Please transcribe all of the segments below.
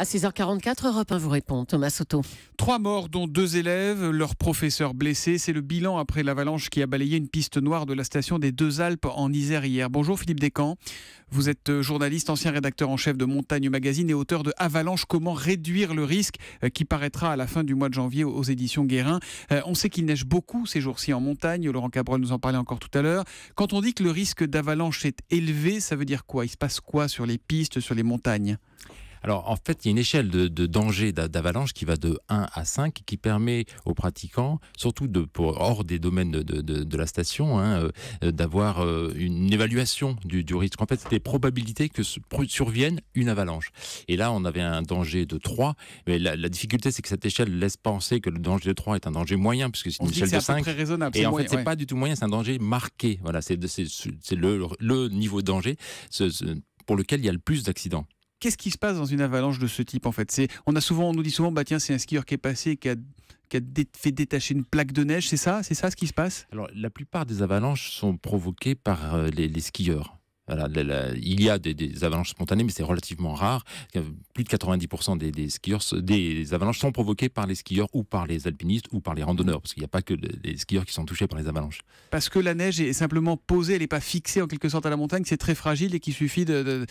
À 6h44, Europe 1 vous répond, Thomas Soto. Trois morts, dont deux élèves, leur professeur blessé. C'est le bilan après l'avalanche qui a balayé une piste noire de la station des Deux Alpes en Isère hier. Bonjour Philippe Descamps. Vous êtes euh, journaliste, ancien rédacteur en chef de Montagne Magazine et auteur de Avalanche, comment réduire le risque, euh, qui paraîtra à la fin du mois de janvier aux éditions Guérin. Euh, on sait qu'il neige beaucoup ces jours-ci en montagne. Laurent Cabrol nous en parlait encore tout à l'heure. Quand on dit que le risque d'avalanche est élevé, ça veut dire quoi Il se passe quoi sur les pistes, sur les montagnes alors en fait, il y a une échelle de, danger d'avalanche qui va de 1 à 5 qui permet aux pratiquants, surtout de, hors des domaines de, la station, hein, euh, d'avoir euh, une évaluation du, risque. En fait, c'est les probabilités que survienne une avalanche. Et là, on avait un danger de 3, mais la, difficulté, c'est que cette échelle laisse penser que le danger de 3 est un danger moyen, puisque c'est une échelle de 5. Raisonnable, et en fait, c'est pas du tout moyen, c'est un danger marqué. Voilà, c'est le, niveau de danger. pour lequel il y a le plus d'accidents. Qu'est-ce qui se passe dans une avalanche de ce type en fait C'est on a souvent on nous dit souvent bah tiens c'est un skieur qui est passé qui a qui a fait détacher une plaque de neige, c'est ça C'est ça ce qui se passe Alors, la plupart des avalanches sont provoquées par euh, les, skieurs il y a des, avalanches spontanées, mais c'est relativement rare. Plus de 90% des, skieurs, des avalanches sont provoquées par les skieurs ou par les alpinistes ou par les randonneurs, parce qu'il n'y a pas que les skieurs qui sont touchés par les avalanches. Parce que la neige est simplement posée, elle n'est pas fixée en quelque sorte à la montagne, c'est très fragile et qu'il suffit de,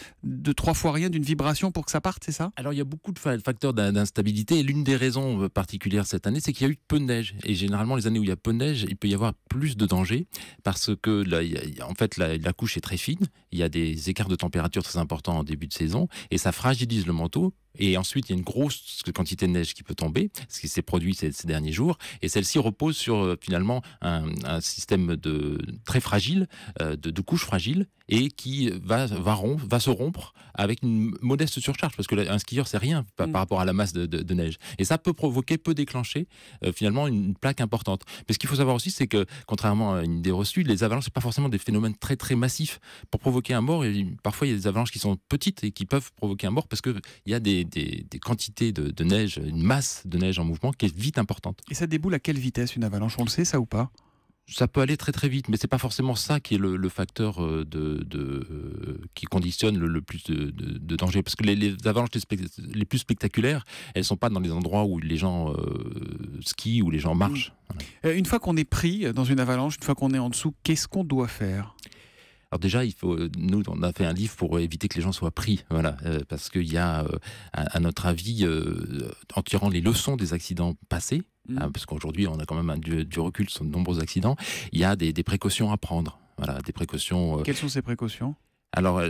trois fois rien, d'une vibration pour que ça parte, c'est ça Alors il y a beaucoup de facteurs d'instabilité, et l'une des raisons euh, particulières cette année, c'est qu'il y a eu peu de neige. Et généralement, les années où il y a peu de neige, il peut y avoir plus de danger, parce que là, en fait, la, la couche est très fine il y a des écarts de température très importants en début de saison, et ça fragilise le manteau et ensuite, il y a une grosse quantité de neige qui peut tomber, ce qui s'est produit ces, derniers jours. Et celle-ci repose sur euh, finalement un, système de très fragile, euh, de, couches fragiles, et qui va, va, romp, va se rompre avec une modeste surcharge, parce que un skieur, c'est rien par, mm. rapport à la masse de, neige. Et ça peut provoquer, peut déclencher euh, finalement une plaque importante. Mais ce qu'il faut savoir aussi, c'est que contrairement à une idée reçue, les avalanches, c'est pas forcément des phénomènes très très massifs. Pour provoquer un mort, parfois il y a des avalanches qui sont petites et qui peuvent provoquer un mort parce qu'il y a des des, quantités de, neige, une masse de neige en mouvement qui est vite importante. Et ça déboule à quelle vitesse une avalanche On le sait ça ou pas ça peut aller très très vite, mais c'est pas forcément ça qui est le, facteur euh, de, euh, qui conditionne le, plus de, danger. Parce que les, avalanches les, plus spectaculaires, elles sont pas dans les endroits où les gens euh, skient ou les gens marchent. Mmh. Euh, une fois qu'on est pris dans une avalanche, une fois qu'on est en dessous, qu'est-ce qu'on doit faire déjà, il faut, nous, on a fait un livre pour éviter que les gens soient pris, voilà, euh, parce qu'il y a, à, euh, notre avis, euh, en tirant les leçons des accidents passés, mmh. hein, parce qu'aujourd'hui, on a quand même du, du, recul sur de nombreux accidents, il y a des, des précautions à prendre. Voilà, des précautions. Quelles sont ces précautions alors, euh,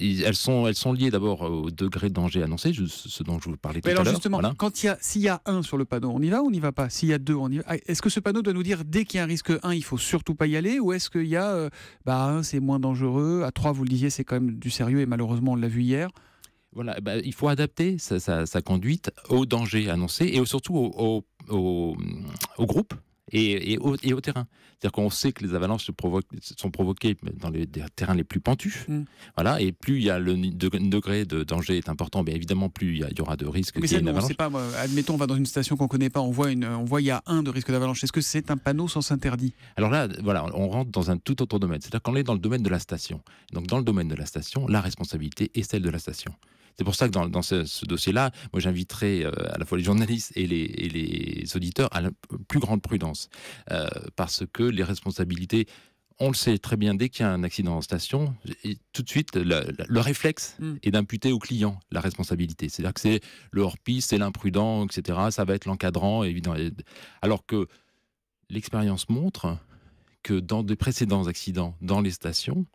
elles sont, elles sont liées d'abord au degré de danger annoncé, ce dont je vous parlais tout à l'heure. Justement, quand s'il y a un sur le panneau, on y va ou on n'y va pas S'il y a deux, on y va ah, Est-ce que ce panneau doit nous dire dès qu'il y a un risque 1, il ne faut surtout pas y aller Ou est-ce qu'il y a, à euh, bah, c'est moins dangereux, à 3, vous le disiez, c'est quand même du sérieux et malheureusement, on l'a vu hier voilà, bah, il faut adapter sa, conduite au danger annoncé et surtout au groupe et, et, au, terrain. C'est-à-dire qu'on sait que les avalanches se provoquent, sont provoquées dans les terrains les plus pentus. Mm. Voilà, et plus il y a le degré de danger est important, bien évidemment, plus il y, aura de risques. Mais ça, on pas. admettons, on va dans une station qu'on connaît pas, on voit une, on voit il y a un de risque d'avalanche. Est-ce que c'est un panneau sans interdit Alors là, voilà, on rentre dans un tout autre domaine. C'est-à-dire qu'on est dans le domaine de la station. Donc dans le domaine de la station, la responsabilité est celle de la station. C'est pour ça que dans, ce, dossier-là, moi j'inviterai euh, à la fois les journalistes et les, auditeurs à la plus grande prudence, euh, parce que les responsabilités on le sait très bien, dès qu'il y a un accident en station, tout de suite, le, réflexe mm. est d'imputer au client la responsabilité. C'est-à-dire que c'est le hors-piste, c'est l'imprudent, etc. Ça va être l'encadrant, évidemment. Alors que l'expérience montre que dans des précédents accidents dans les stations,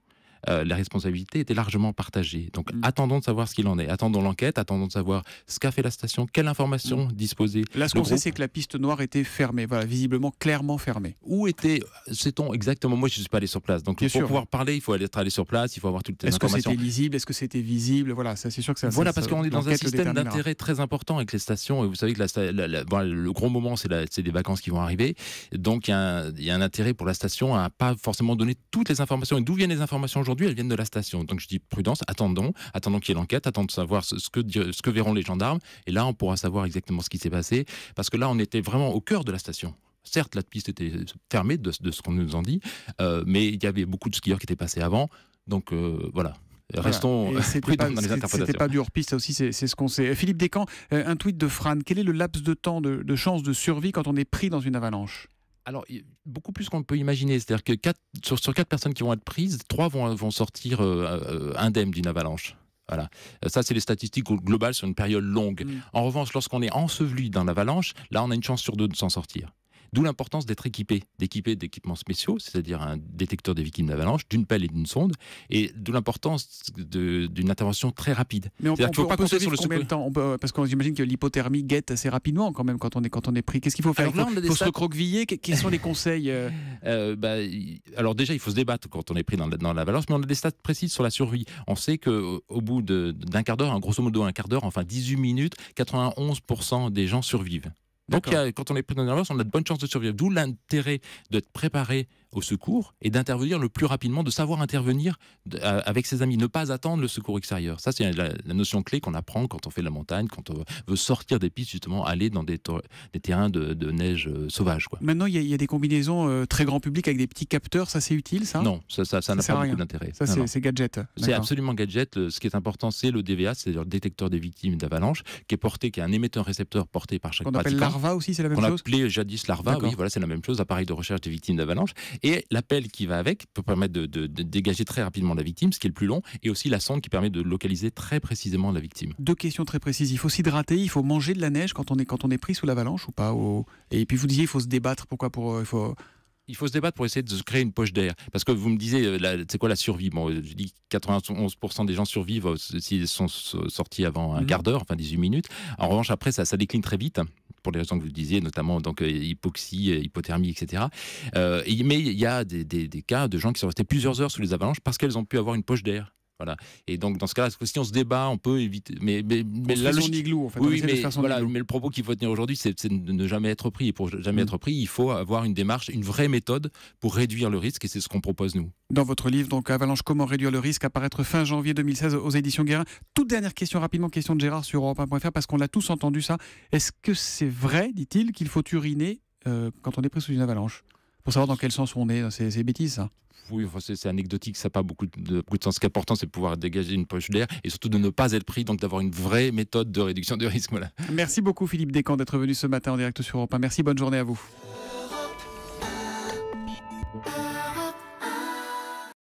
euh, la responsabilité était largement partagée. Donc mm. attendons de savoir ce qu'il en est, attendons l'enquête, attendons de savoir ce qu'a fait la station, quelle information mmh. disposée. Là, ce qu'on sait, c'est que la piste noire était fermée, voilà, visiblement clairement fermée. Où était, sait-on exactement Moi, je ne suis pas allé sur place, donc pour pouvoir parler, il faut aller, être allé sur place, il faut avoir toutes les Est-ce que c'était lisible Est-ce que c'était visible Voilà, ça, c'est sûr que ça. Voilà, parce qu'on est dans un système d'intérêt très important avec les stations, et vous savez que la, le gros moment, c'est les vacances qui vont arriver, donc il y, y, a un intérêt pour la station à pas forcément donner toutes les informations. Et d'où viennent les informations aujourd'hui elles viennent de la station. Donc je dis prudence, attendons, attendons qu'il y ait l'enquête, attendons de savoir ce que, ce que verront les gendarmes. Et là, on pourra savoir exactement ce qui s'est passé. Parce que là, on était vraiment au cœur de la station. Certes, la piste était fermée de, ce qu'on nous en dit, euh, mais il y avait beaucoup de skieurs qui étaient passés avant. Donc euh, voilà. Restons prudents dans les interprétations. C'était pas du hors-piste, aussi, c'est ce qu'on sait. Philippe Descamps, euh, un tweet de Fran. Quel est le laps de temps de chance de survie quand on est pris dans une avalanche alors, beaucoup plus qu'on peut imaginer. C'est-à-dire que sur, 4 quatre personnes qui vont être prises, trois vont, sortir euh, euh, indemnes d'une avalanche. Voilà. Euh, ça, c'est les statistiques globales sur une période longue. Mm. En revanche, lorsqu'on est enseveli dans avalanche, là, on a une chance sur deux de s'en sortir. D'où l'importance d'être équipé, d'équiper d'équipements spéciaux, c'est-à-dire un détecteur des victimes d'avalanche, d'une pelle et d'une sonde, et d'où l'importance d'une intervention très rapide. Mais on, ne peut, pas sur le combien de temps Parce qu'on imagine que l'hypothermie guette assez rapidement quand même quand on est, quand on est pris. Qu'est-ce qu'il faut faire Il faut, se recroqueviller. Quels sont les conseils euh? Euh, bah, Alors déjà, il faut se débattre quand on est pris dans, dans l'avalanche, mais on a des stats précises sur la survie. On sait qu'au bout d'un quart d'heure, grosso modo un quart d'heure, enfin 18 minutes, 91% des gens survivent. Donc, quand on est pris dans on a de bonnes chances de survivre. D'où l'intérêt d'être préparé au secours et d'intervenir le plus rapidement, de savoir intervenir euh, avec ses amis, ne pas attendre le secours extérieur. Ça, c'est la, notion clé qu'on apprend quand on fait de la montagne, quand on veut sortir des pistes, justement, aller dans des, des terrains de, de neige euh, sauvage. Quoi. Maintenant, il y, a des combinaisons euh, très grand public avec des petits capteurs, ça c'est utile, ça Non, ça, ça, n'a pas beaucoup d'intérêt. Ça, c'est gadget. C'est absolument gadget. Ce qui est important, c'est le DVA, c'est-à-dire le détecteur des victimes d'avalanche, qui est porté, qui est un émetteur-récepteur porté par chaque On appelle LARVA aussi, c'est la même chose On appelait jadis LARVA, oui, voilà, c'est la même chose, appareil de recherche des victimes d'avalanche. Et l'appel qui va avec peut permettre de, dégager très rapidement la victime, ce qui est le plus long, et aussi la sonde qui permet de localiser très précisément la victime. Deux questions très précises. Il faut s'hydrater, il faut manger de la neige quand on est, quand on est pris sous l'avalanche ou pas Et puis vous disiez, il faut se débattre. Pourquoi pour, euh, il faut il faut se débattre pour essayer de se créer une poche d'air. Parce que vous me disiez, euh, c'est quoi la survie Bon, je dis 91% des gens survivent euh, s'ils sont sortis avant un mhm. quart d'heure, enfin 18 minutes. En revanche, après, ça, ça décline très vite pour les raisons que vous disiez, notamment donc hypoxie, euh, hypothermie, etc. Euh, mais il y a des, des, cas de gens qui sont restés plusieurs heures sous les avalanches parce qu'elles ont pu avoir une poche d'air. Voilà. Et donc, dans ce cas-là, si on se débat, on peut éviter. Mais, la mais, le propos qu'il faut tenir aujourd'hui, c'est de ne jamais être pris. Et pour jamais mm. être pris, il faut avoir une démarche, une vraie méthode pour réduire le risque. Et c'est ce qu'on propose, nous. Dans votre livre, donc Avalanche, comment réduire le risque, apparaître fin janvier 2016 aux éditions Guérin. Toute dernière question, rapidement, question de Gérard sur Europe1.fr, parce qu'on l'a tous entendu ça. Est-ce que c'est vrai, dit-il, qu'il faut uriner euh, quand on est pris sous une avalanche pour savoir dans quel sens on est. C'est bêtise, ça. Oui, c'est anecdotique, ça n'a pas beaucoup de, sens. Ce qui est important, c'est de pouvoir dégager une poche d'air et surtout de ne pas être pris, donc d'avoir une vraie méthode de réduction du risque. Merci beaucoup, Philippe Descamps, d'être venu ce matin en direct sur Europe 1. Merci, bonne journée à vous.